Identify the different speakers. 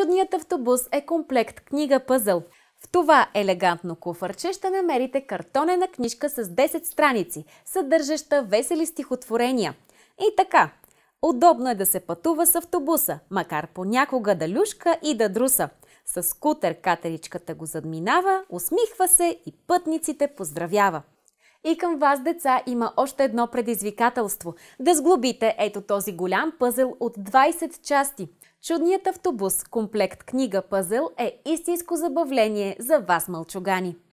Speaker 1: Чудният автобус е комплект книга пъзъл. В това елегантно куфърче ще намерите картонена книжка с 10 страници, съдържаща весели стихотворения. И така, удобно е да се пътува с автобуса, макар понякога да люшка и да друса. С скутер катеричката го задминава, усмихва се и пътниците поздравява. И към вас, деца, има още едно предизвикателство – да сглобите ето този голям пъзел от 20 части. Чудният автобус, комплект книга пъзел е истинско забавление за вас, мълчугани.